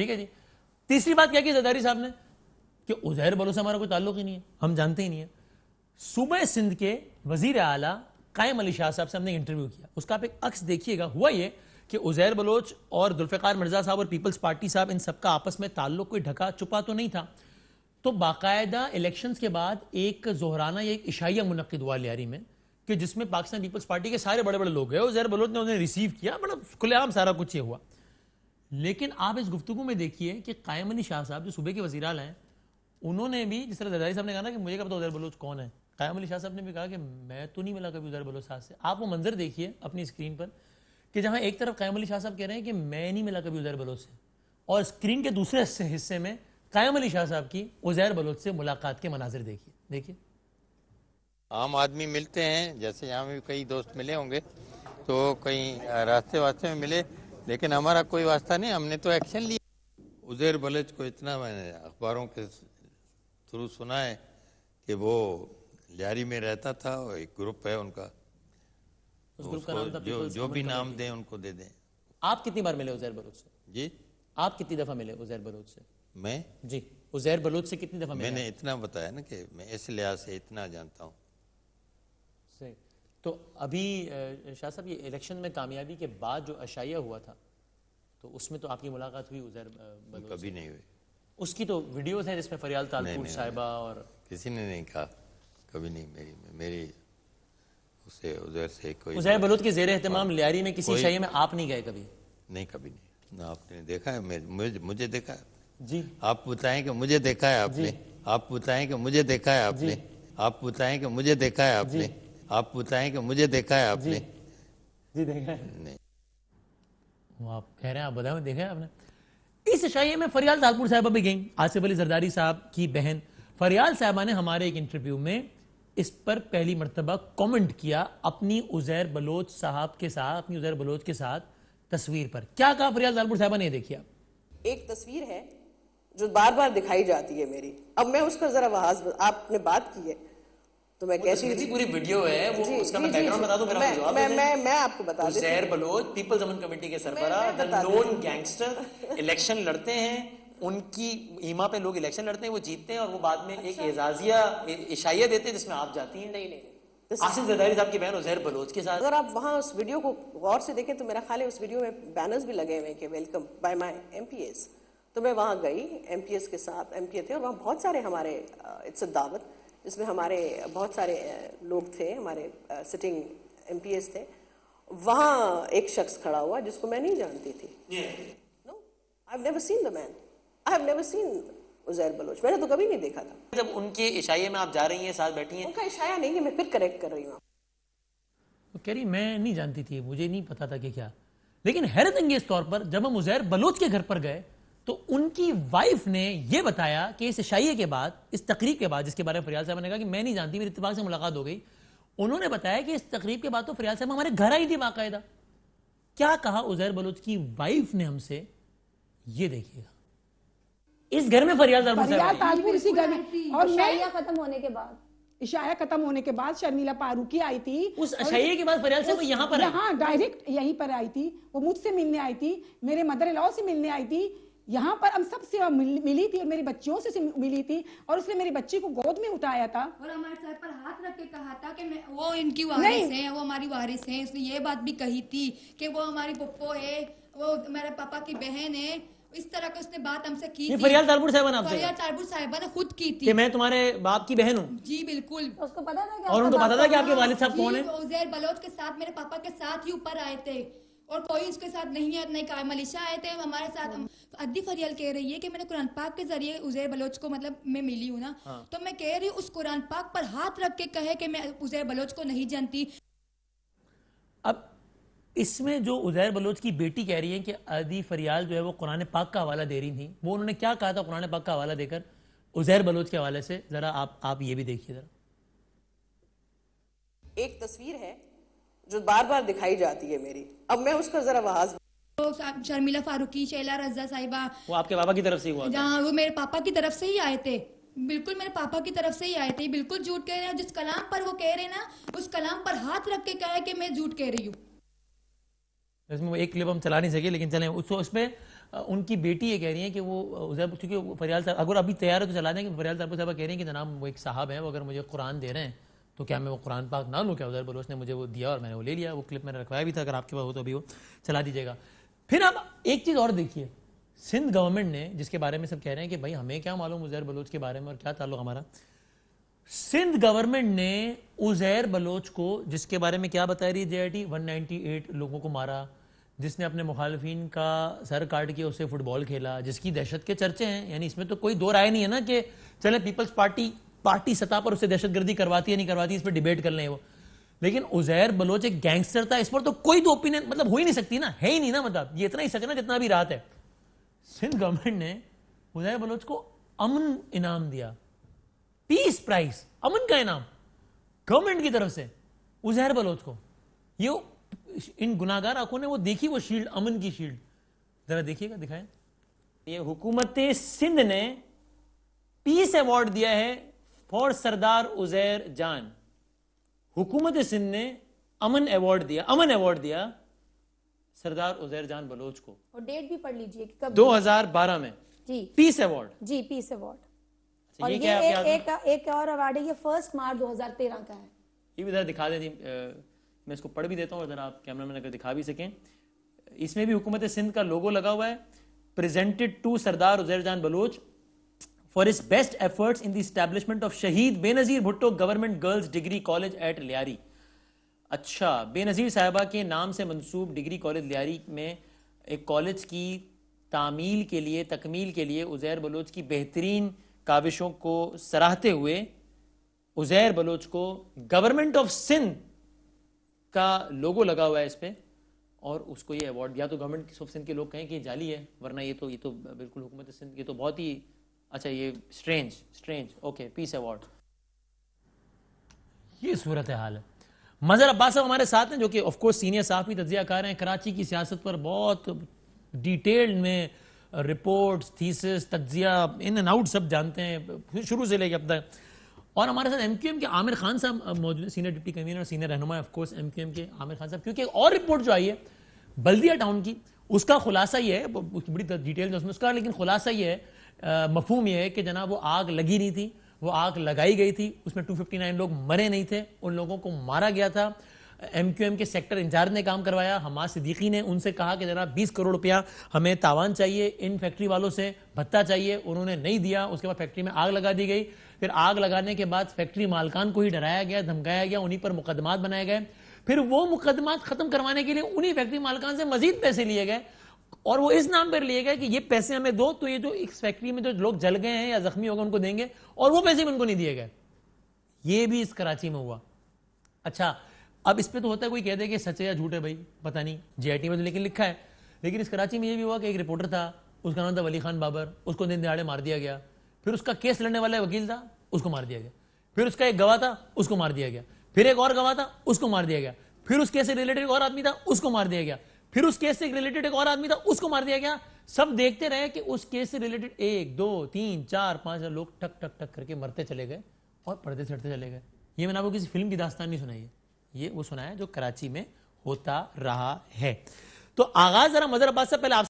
ठीक है जी तीसरी बात क्या की जदारी साहब ने कि उजैर बलो से हमारा कोई ताल्लुक ही नहीं है हम जानते ही नहीं है सूबे सिंध के वजीर आला कायम अली शाह साहब से हमने इंटरव्यू किया उसका आप एक अक्स देखिएगा हुआ ये कि उजैर बलोच और दुल्फ़ार मिर्जा साहब और पीपल्स पार्टी साहब इन सबका आपस में ताल्लुक कोई ढका छुपा तो नहीं था तो बाकायदा इलेक्शंस के बाद एक जोहराना या एक इशाइया मुनद हुआ लियारी में कि जिसमें पाकिस्तान पीपल्स पार्टी के सारे बड़े बड़े लोग गए उजैर बलोच ने उन्हें रिसीव किया मतलब खुलेआम सारा कुछ ये हुआ लेकिन आप इस गुफ्तु में देखिए कि कायम अली शाह साहब जो सूबे के वजीर हैं उन्होंने भी जिस तरह जरदारी साहब ने कहा ना कि मुझे क्या पता उधर बलोच कौन है कायम अली शाह साहब ने भी कहा कि मैं तो नहीं मिला कभी उधर बलोच साहब से आप वो मंजर देखिए अपनी स्क्रीन पर कि जहाँ एक तरफ कायम अली शाह साहब कह रहे हैं कि मैं नहीं मिला कभी उधर बलोच से और स्क्रीन के दूसरे हिस्से में कायम अली शाह साहब की उजैर बलोच से मुलाकात के मनाजिर देखिए देखिए आम आदमी मिलते हैं जैसे यहाँ भी कई दोस्त मिले होंगे तो कहीं रास्ते वास्ते में मिले लेकिन हमारा कोई वास्ता नहीं हमने तो एक्शन लिया उजेर बलेज को इतना मैंने अखबारों के थ्रू सुना है कि वो लियारी में रहता था और एक ग्रुप है उनका उस ग्रुप का नाम था जो, जो भी नाम दे उनको दे दें आप कितनी बार मिले उजैर बलोच से जी आप कितनी दफा मिले उजैर बलोच से मैं जी उजैर बलोच से कितनी दफा मिले मैंने इतना बताया ना कि मैं इस लिहाज से इतना जानता हूँ सही तो अभी शाह साहब ये इलेक्शन में कामयाबी के बाद जो अशाया हुआ था तो उसमें तो आपकी मुलाकात हुई उधर कभी नहीं हुई उसकी तो वीडियोस हैं जिसमें फरियाल तालपुर साहिबा और किसी ने नहीं कहा कभी नहीं मेरी मेरी उसे उधर से कोई उजैर बलूत के जेरे अहतमाम लियारी में किसी शाही में आप नहीं गए कभी नहीं कभी नहीं ना आपने देखा है मुझे, मुझे देखा है जी आप बताएं कि मुझे देखा है आपने आप बताएं कि मुझे देखा है आपने आप बताएं कि मुझे देखा है आपने आप बताएं कि मुझे देखा है आपने जी, जी देखा है नहीं वो आप कह रहे हैं आप बताओ देखा है आपने इस शाही में फरियाल तालपुर साहब भी गई आसिफ अली जरदारी साहब की बहन फरियाल साहबा ने हमारे एक इंटरव्यू में इस पर पहली मरतबा कमेंट किया अपनी उजैर बलोच साहब के साथ अपनी उजैर बलोच के साथ तस्वीर पर क्या कहा फरियाल तालपुर साहबा ने देखिए एक तस्वीर है जो बार बार दिखाई जाती है मेरी अब मैं उसका जरा आपने बात की है तो मैं कैसी तो थी पूरी वीडियो है वो उसका मैं बैकग्राउंड बता दूं मैं, मैं मैं मैं आपको बता दूं शहर बलोच पीपल्स अमन कमेटी के सरबरा द लोन गैंगस्टर इलेक्शन लड़ते हैं उनकी ईमा पे लोग इलेक्शन लड़ते हैं वो जीतते हैं और वो बाद में एक अच्छा। एजाजिया इशाइया देते हैं जिसमें आप जाती हैं नहीं नहीं तो तो अगर आप वहाँ उस वीडियो को गौर से देखें तो मेरा उस वीडियो में बैनर्स भी लगे हुए तो मैं वहाँ गई के साथ थे और वहाँ बहुत सारे हमारे दावत जिसमें हमारे बहुत सारे लोग थे हमारे सिटिंग एम थे वहाँ एक शख्स खड़ा हुआ जिसको मैं नहीं जानती थी no I have never seen the man I have never seen Uzair Baloch मैंने तो कभी नहीं देखा था जब उनके इशाइये में आप जा रही हैं साथ बैठी हैं उनका इशाया नहीं है मैं फिर करेक्ट कर रही हूँ तो कह रही मैं नहीं जानती थी मुझे नहीं पता था कि क्या लेकिन हैरत अंगेज तौर पर जब हम उजैर बलोच के घर पर गए तो उनकी वाइफ ने यह बताया कि इस शाइये के बाद इस तकरीब के बाद जिसके बारे में फरियाल साहब ने कहा कि मैं नहीं जानती मेरी इतफाक से मुलाकात हो गई उन्होंने बताया कि इस तकरीब के बाद तो फरियाल साहब हमारे घर आई थी बाकायदा क्या कहा उजैर बलोच की वाइफ ने हमसे ये देखिएगा इस घर में फरियाल साहब इसी घर में और शाइया खत्म होने के बाद इशाया खत्म होने के बाद शर्मिला पारूकी आई थी उस अशाइये के बाद फरियाल साहब यहाँ पर यहाँ डायरेक्ट यहीं पर आई थी वो मुझसे मिलने आई थी मेरे मदर लॉ से मिलने आई थी यहाँ पर हम सब सेवा मिली थी और मेरी बच्चियों से मिली थी और उसने मेरी बच्ची को गोद में उठाया था और हमारे सर पर हाथ रख के कहा था कि मैं वो इनकी वारिस है वो हमारी वारिस है उसने ये बात भी कही थी कि वो हमारी पप्पो है वो मेरे पापा की बहन है इस तरह की उसने बात हमसे की थी फरियाल चारपुर साहबा ने फरियाल साहबा ने खुद की थी कि मैं तुम्हारे बाप की बहन हूँ जी बिल्कुल तो उसको पता था और उनको पता था कि आपके वालिद साहब कौन है उजैर बलोच के साथ मेरे पापा के साथ ही ऊपर आए थे और कोई उसके साथ नहीं है नहीं कायम अलीशा आए थे हमारे साथ अद्दी फरियाल कह रही है कि मैंने कुरान पाक के जरिए उजैर बलोच को मतलब मैं मिली हूँ ना हाँ। तो मैं कह रही हूँ उस कुरान पाक पर हाथ रख के कहे कि मैं उजैर बलोच को नहीं जानती अब इसमें जो उजैर बलोच की बेटी कह रही है कि आदि फरियाल जो है वो कुरान पाक का हवाला दे रही थी वो उन्होंने क्या कहा था कुरान पाक का हवाला देकर उजैर बलोच के हवाले से ज़रा आप आप ये भी देखिए ज़रा एक तस्वीर है जो बार बार दिखाई जाती है मेरी अब मैं उसका जरा आवाज तो शर्मिला फारूकी शैला रजा साहिबा वो आपके पापा की तरफ से हुआ था। वो मेरे पापा की तरफ से ही आए थे बिल्कुल मेरे पापा की तरफ से ही आए थे बिल्कुल झूठ कह रहे हैं जिस कलाम पर वो कह रहे हैं ना उस कलाम पर हाथ रख के कहा कि मैं झूठ कह रही हूँ इसमें वो एक क्लिप हम चला नहीं सके लेकिन चले उस उसमें उनकी बेटी ये कह रही है कि वो चूँकि फरियाल साहब अगर अभी तैयार है तो चला दें कि फरियाल साहब साहब कह रहे हैं कि जनाब वो एक साहब है वो अगर मुझे कुरान दे रहे हैं तो क्या मैं वो कुरान पाक ना लूँ क्या उधर बलोच ने मुझे वो दिया और मैंने वो ले लिया वो क्लिप मैंने रखवाया भी था अगर आपके पास हो तो अभी वो चला दीजिएगा फिर आप एक चीज़ और देखिए सिंध गवर्नमेंट ने जिसके बारे में सब कह रहे हैं कि भाई हमें क्या मालूम उजैर बलोच के बारे में और क्या ताल्लुक हमारा सिंध गवर्नमेंट ने उजैर बलोच को जिसके बारे में क्या बता रही है जेआईटी 198 लोगों को मारा जिसने अपने मुखालफिन का सर काट के उसे फुटबॉल खेला जिसकी दहशत के चर्चे हैं यानी इसमें तो कोई दो राय नहीं है ना कि चले पीपल्स पार्टी पार्टी सतह पर उसे दहशतगर्दी करवाती है नहीं करवाती इस पर डिबेट कर लें वो लेकिन उजैर बलोच एक गैंगस्टर था इस पर तो कोई तो ओपिनियन मतलब हो ही नहीं सकती ना है ही नहीं ना मतलब ये इतना ही सकना जितना भी रात है सिंध गवर्नमेंट ने उजैर बलोच को अमन इनाम दिया पीस प्राइस अमन का इनाम गवर्नमेंट की तरफ से उजैर बलोच को ये इन गुनागार आंखों ने वो देखी वो शील्ड अमन की शील्ड जरा देखिएगा दिखाए ये हुकूमत सिंध ने पीस अवार्ड दिया है फॉर सरदार उजैर जान हुकूमत सिंध ने अमन अवार्ड दिया अमन अवार्ड दिया सरदार उजैर जान बलोच को और डेट भी पढ़ लीजिए कि कब 2012 में G peace award G peace award अच्छा, और ये, ये एक, एक, एक और अवार्ड है ये फर्स्ट मार्च 2013 का है ये भी दिखा दें मैं इसको पढ़ भी देता हूँ आप कैमरा मैन अगर दिखा भी सकें इसमें भी हुकूमत सिंध का लोगो लगा हुआ है presented to Sardar Uzair Jan Baloch for his best efforts in establishment of Shaheed Shaheed Benazir Bhutto government girls degree college at Lyari अच्छा बेनज़ीर साहबा के नाम से मंसूब डिग्री कॉलेज लियारी में एक कॉलेज की तामील के लिए तकमील के लिए उज़ैर बलोच की बेहतरीन काविशों को सराहते हुए उज़ैर बलोच को गवर्नमेंट ऑफ सिंध का लोगो लगा हुआ है इस पर और उसको ये अवार्ड या तो गवर्नमेंट ऑफ सिंध के लोग कहें कि जाली है वरना ये तो ये तो बिल्कुल हुकूमत सिंध ये तो बहुत ही अच्छा ये strange strange okay peace award ये सूरत हाल है मजर अब्बास साहब हमारे साथ हैं जो कि ऑफकोर्स सीनियर साफी रहे हैं कराची की सियासत पर बहुत डिटेल्ड में रिपोर्ट्स थीसिस तजिया इन एंड आउट सब जानते हैं शुरू से लेके अब तक और हमारे साथ एम क्यू एम के आमिर खान साहब मौजूद हैं सीनियर डिप्टी कन्वीनर सीनियर रहनुमा ऑफकोर्स एम क्यू एम के आमिर खान साहब क्योंकि एक और रिपोर्ट जो आई है बल्दिया टाउन की उसका खुलासा ये है बड़ी डिटेल उसमें उसका लेकिन खुलासा ये है मफहूम यह है कि जना वो आग लगी नहीं थी वो आग लगाई गई थी उसमें 259 लोग मरे नहीं थे उन लोगों को मारा गया था एम क्यू एम के सेक्टर इंचार्ज ने काम करवाया हमाद सिद्दीकी ने उनसे कहा कि जना 20 करोड़ रुपया हमें तावान चाहिए इन फैक्ट्री वालों से भत्ता चाहिए उन्होंने नहीं दिया उसके बाद फैक्ट्री में आग लगा दी गई फिर आग लगाने के बाद फैक्ट्री मालकान को ही डराया गया धमकाया गया उन्हीं पर मुकदमात बनाए गए फिर वो मुकदमात खत्म करवाने के लिए उन्हीं फैक्ट्री मालकान से मजीद पैसे लिए गए और वो इस नाम पर लिए गए कि ये पैसे हमें दो तो ये जो इस फैक्ट्री में जो लोग जल गए हैं या जख्मी हो गए उनको देंगे और वो पैसे भी उनको नहीं दिए गए ये भी इस कराची में हुआ अच्छा अब इस पर तो होता है कोई कह दे कि सच है या झूठ है भाई पता नहीं जे में तो लेकिन लिखा है लेकिन इस कराची में ये भी हुआ कि एक रिपोर्टर था उसका नाम था वली खान बाबर उसको दिन दिहाड़े मार दिया गया फिर उसका केस लड़ने वाला वकील था उसको मार दिया गया फिर उसका एक गवाह था उसको मार दिया गया फिर एक और गवाह था उसको मार दिया गया फिर उस केस से रिलेटेड एक और आदमी था उसको मार दिया गया फिर उस केस से रिलेटेड एक और आदमी था उसको मार दिया गया सब देखते रहे कि उस केस से रिलेटेड एक दो तीन चार पांच लोग ठक ठक ठक करके मरते चले गए और पर्दे चढ़ते चले गए ये मैंने आपको किसी फिल्म की दास्तान नहीं सुनाई है ये वो सुनाया जो कराची में होता रहा है तो आगाज जरा मजर अब्बास से पहले आप